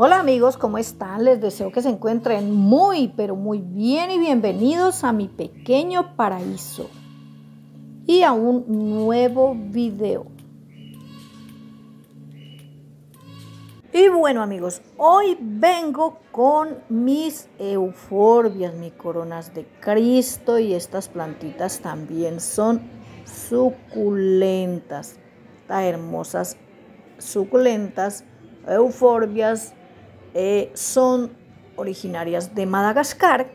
Hola amigos, ¿cómo están? Les deseo que se encuentren muy, pero muy bien y bienvenidos a mi pequeño paraíso y a un nuevo video. Y bueno amigos, hoy vengo con mis euforbias, mis coronas de Cristo y estas plantitas también son suculentas, tan hermosas suculentas, euforbias eh, son originarias de Madagascar.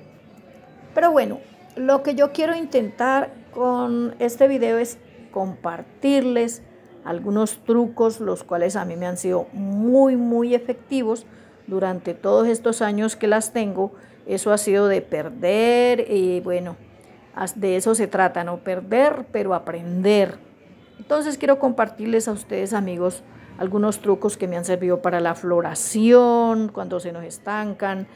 Pero bueno, lo que yo quiero intentar con este video es compartirles algunos trucos los cuales a mí me han sido muy muy efectivos durante todos estos años que las tengo. Eso ha sido de perder y bueno, de eso se trata, no perder, pero aprender. Entonces quiero compartirles a ustedes amigos algunos trucos que me han servido para la floración, cuando se nos estancan,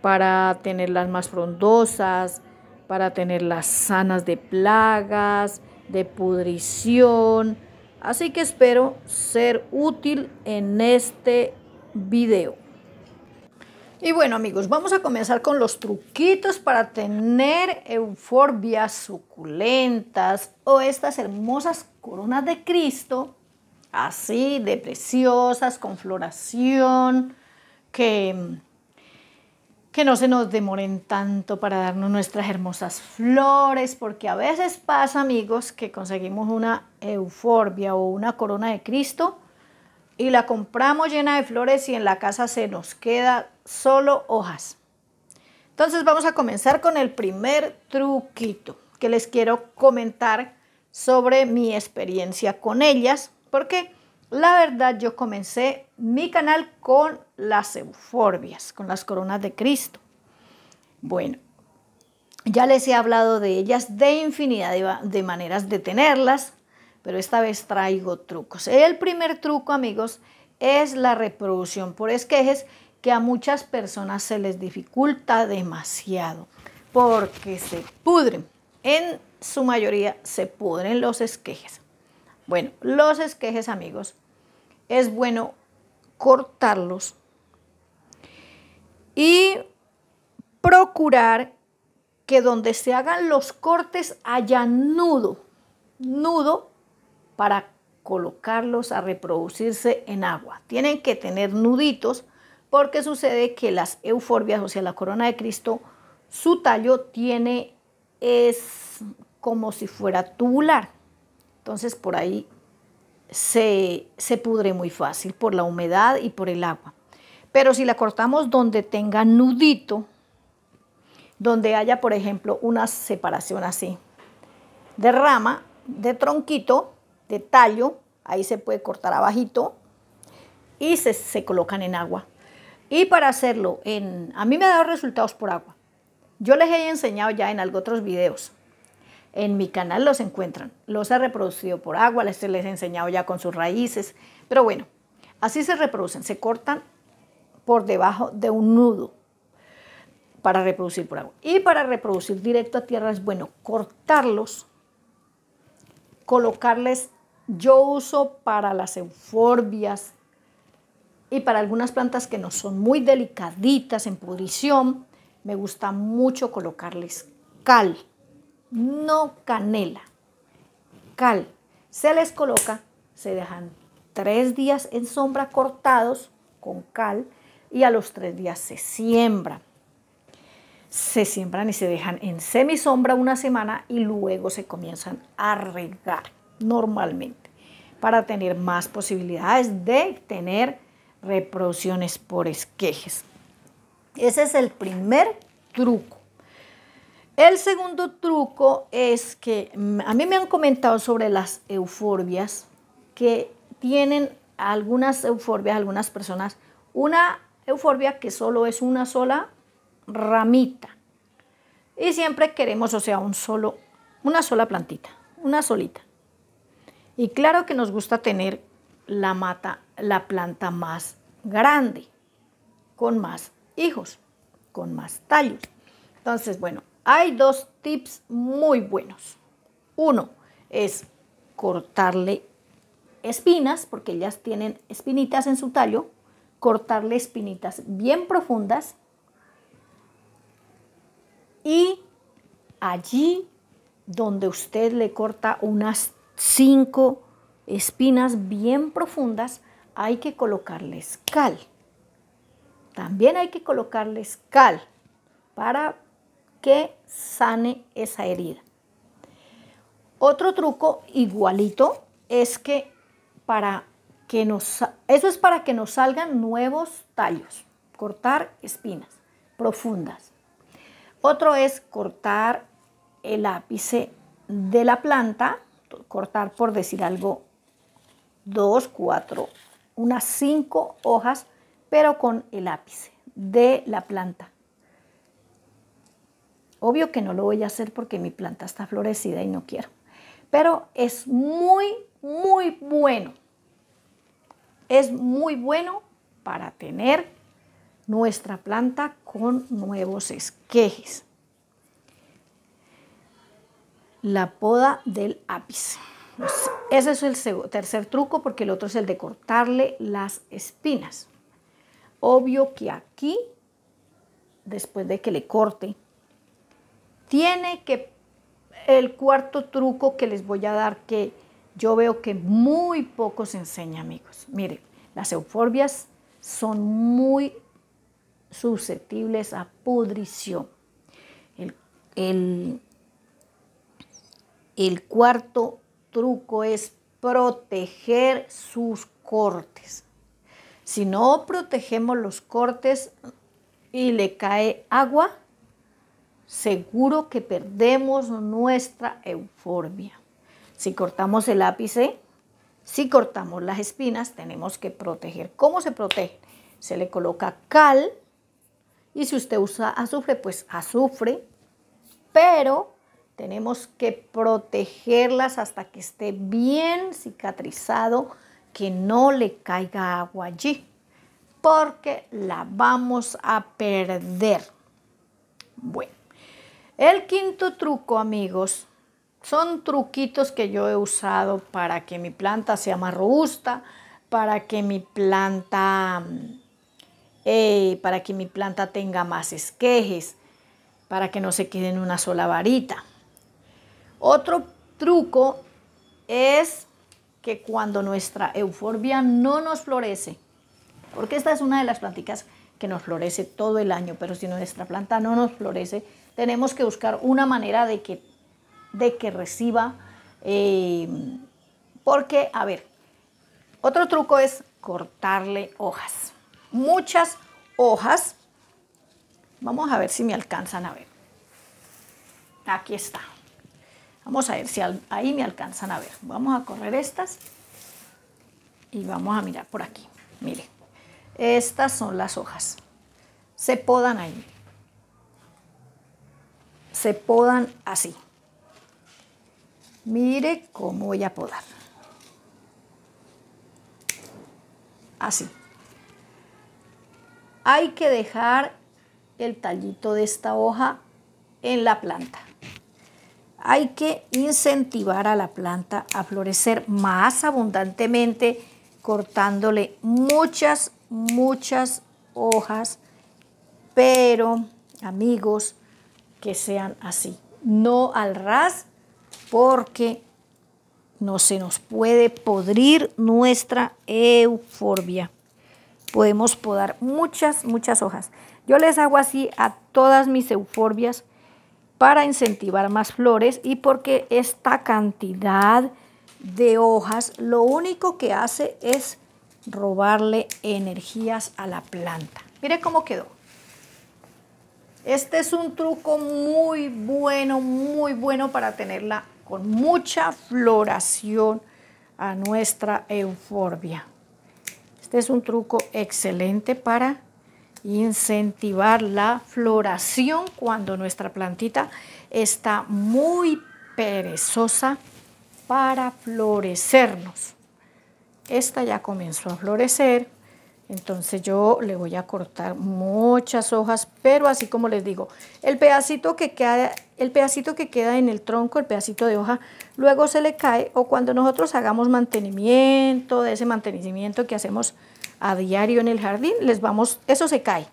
para tenerlas más frondosas, para tenerlas sanas de plagas, de pudrición. Así que espero ser útil en este video. Y bueno amigos, vamos a comenzar con los truquitos para tener euforbias suculentas o estas hermosas coronas de Cristo así de preciosas, con floración, que, que no se nos demoren tanto para darnos nuestras hermosas flores, porque a veces pasa, amigos, que conseguimos una euforbia o una corona de Cristo y la compramos llena de flores y en la casa se nos queda solo hojas. Entonces vamos a comenzar con el primer truquito que les quiero comentar sobre mi experiencia con ellas porque la verdad yo comencé mi canal con las euforbias, con las coronas de Cristo. Bueno, ya les he hablado de ellas de infinidad de, maneras de tenerlas, pero esta vez traigo trucos. El primer truco, amigos, es la reproducción por esquejes que a muchas personas se les dificulta demasiado porque se pudren. En su mayoría se pudren los esquejes. Bueno, los esquejes amigos, es bueno cortarlos y procurar que donde se hagan los cortes haya nudo, nudo para colocarlos a reproducirse en agua. Tienen que tener nuditos porque sucede que las euforbias, o sea, la corona de Cristo, su tallo tiene, es como si fuera tubular. Entonces por ahí se, pudre muy fácil por la humedad y por el agua. Pero si la cortamos donde tenga nudito, donde haya, por ejemplo, una separación así, de rama, de tronquito, de tallo, ahí se puede cortar abajito y se, se colocan en agua. Y para hacerlo, en, a mí me ha dado resultados por agua. Yo les he enseñado ya en algunos otros videos. En mi canal los encuentran. Los he reproducido por agua, les, les he enseñado ya con sus raíces. Pero bueno, así se reproducen. Se cortan por debajo de un nudo para reproducir por agua. Y para reproducir directo a tierra es bueno cortarlos, colocarles, yo uso para las euforbias y para algunas plantas que no son muy delicaditas en pudrición, me gusta mucho colocarles cal no canela, cal. Se les coloca, se dejan tres días en sombra cortados con cal y a los tres días se siembran. Se siembran y se dejan en semisombra una semana y luego se comienzan a regar normalmente para tener más posibilidades de tener reproducciones por esquejes. Ese es el primer truco el segundo truco es que a mí me han comentado sobre las euforbias, que tienen algunas euforbias, algunas personas, una euforbia que solo es una sola ramita. Y siempre queremos, o sea, un solo, una sola plantita, una solita. Y claro que nos gusta tener la mata, la planta más grande, con más hijos, con más tallos. Entonces, bueno, hay dos tips muy buenos. Uno es cortarle espinas, porque ellas tienen espinitas en su tallo, cortarle espinitas bien profundas y allí donde usted le corta unas cinco espinas bien profundas, hay que colocarle cal. También hay que colocarle cal para que sane esa herida. Otro truco igualito es que para que nos, eso es para que nos salgan nuevos tallos, cortar espinas profundas. Otro es cortar el ápice de la planta, cortar por decir algo, dos, cuatro, unas cinco hojas, pero con el ápice de la planta. Obvio que no lo voy a hacer porque mi planta está florecida y no quiero. Pero es muy, muy bueno. Es muy bueno para tener nuestra planta con nuevos esquejes. La poda del ápice. Ese es el tercer truco porque el otro es el de cortarle las espinas. Obvio que aquí, después de que le corte, tiene que, el cuarto truco que les voy a dar que yo veo que muy pocos enseña, amigos. Miren, las euforbias son muy susceptibles a pudrición. el cuarto truco es proteger sus cortes. Si no protegemos los cortes y le cae agua, seguro que perdemos nuestra euforbia. Si cortamos el ápice, si cortamos las espinas, tenemos que proteger. ¿Cómo se protege? Se le coloca cal y si usted usa azufre, pues azufre, pero tenemos que protegerlas hasta que esté bien cicatrizado, que no le caiga agua allí, porque la vamos a perder. Bueno, el quinto truco, amigos, son truquitos que yo he usado para que mi planta sea más robusta, para que mi planta, mm, eh, para que mi planta tenga más esquejes, para que no se quede en una sola varita. Otro truco es que cuando nuestra euforbia no nos florece, porque esta es una de las plantitas que nos florece todo el año, pero si nuestra planta no nos florece, tenemos que buscar una manera de que, de que reciba, eh, porque, a ver, otro truco es cortarle hojas, muchas hojas, vamos a ver si me alcanzan a ver, aquí está, vamos a ver si ahí me alcanzan a ver, vamos a correr estas y vamos a mirar por aquí, miren, estas son las hojas, se podan ahí, se podan así. Mire cómo voy a podar. Así. Hay que dejar el tallito de esta hoja en la planta. Hay que incentivar a la planta a florecer más abundantemente cortándole muchas, muchas hojas. Pero, amigos, que sean así, no al ras, porque no se nos puede podrir nuestra euforbia. Podemos podar muchas, muchas hojas. Yo les hago así a todas mis euforbias para incentivar más flores y porque esta cantidad de hojas lo único que hace es robarle energías a la planta. Mire cómo quedó. Este es un truco muy bueno, muy bueno para tenerla con mucha floración a nuestra euforbia. Este es un truco excelente para incentivar la floración cuando nuestra plantita está muy perezosa para florecernos. Esta ya comenzó a florecer. Entonces yo le voy a cortar muchas hojas, pero así como les digo, el pedacito que queda, el pedacito que queda en el tronco, el pedacito de hoja, luego se le cae o cuando nosotros hagamos mantenimiento, de ese mantenimiento que hacemos a diario en el jardín, les vamos, eso se cae.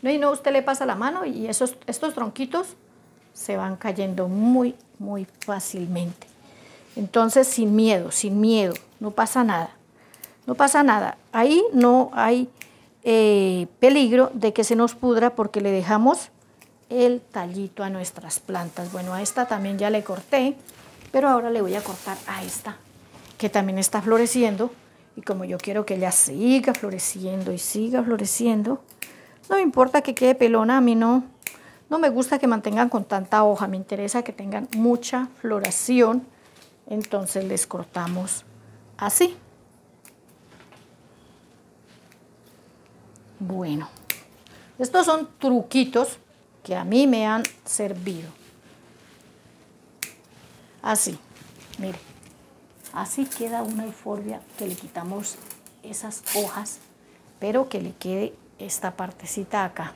No y no usted le pasa la mano y esos estos tronquitos se van cayendo muy muy fácilmente. Entonces, sin miedo, sin miedo, no pasa nada no pasa nada. Ahí no hay eh, peligro de que se nos pudra porque le dejamos el tallito a nuestras plantas. Bueno, a esta también ya le corté, pero ahora le voy a cortar a esta, que también está floreciendo. Y como yo quiero que ella siga floreciendo y siga floreciendo, no me importa que quede pelona, a mí no, no me gusta que mantengan con tanta hoja, me interesa que tengan mucha floración. Entonces les cortamos así. Bueno, estos son truquitos que a mí me han servido. Así, mire, así queda una euforbia que le quitamos esas hojas, pero que le quede esta partecita acá,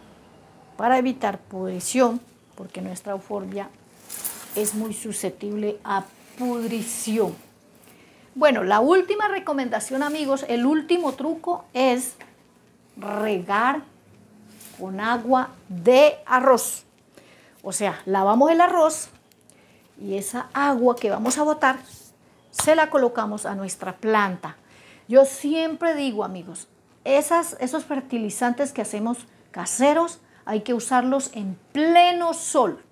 para evitar pudrición, porque nuestra euforbia es muy susceptible a pudrición. Bueno, la última recomendación amigos, el último truco es regar con agua de arroz. O sea, lavamos el arroz y esa agua que vamos a botar se la colocamos a nuestra planta. Yo siempre digo, amigos, esas, esos fertilizantes que hacemos caseros hay que usarlos en pleno sol,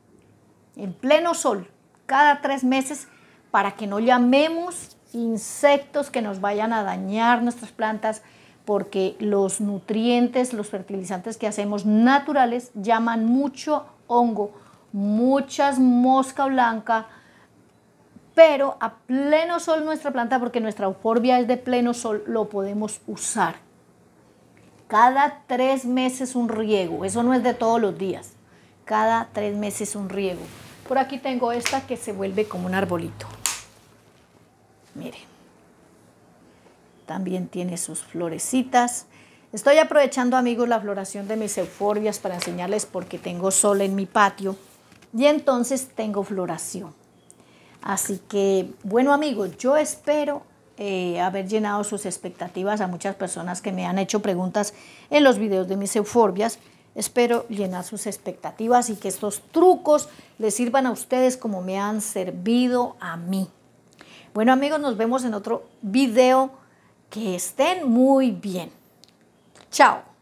en pleno sol, cada tres meses para que no llamemos insectos que nos vayan a dañar nuestras plantas, porque los nutrientes, los fertilizantes que hacemos naturales llaman mucho hongo, muchas mosca blanca, pero a pleno sol nuestra planta, porque nuestra euforbia es de pleno sol, lo podemos usar. Cada tres meses un riego, eso no es de todos los días, cada tres meses un riego. Por aquí tengo esta que se vuelve como un arbolito. Miren también tiene sus florecitas. Estoy aprovechando, amigos, la floración de mis euforbias para enseñarles porque tengo sol en mi patio y entonces tengo floración. Así que, bueno, amigos, yo espero eh, haber llenado sus expectativas a muchas personas que me han hecho preguntas en los videos de mis euforbias. Espero llenar sus expectativas y que estos trucos les sirvan a ustedes como me han servido a mí. Bueno amigos, nos vemos en otro video que estén muy bien. Chao.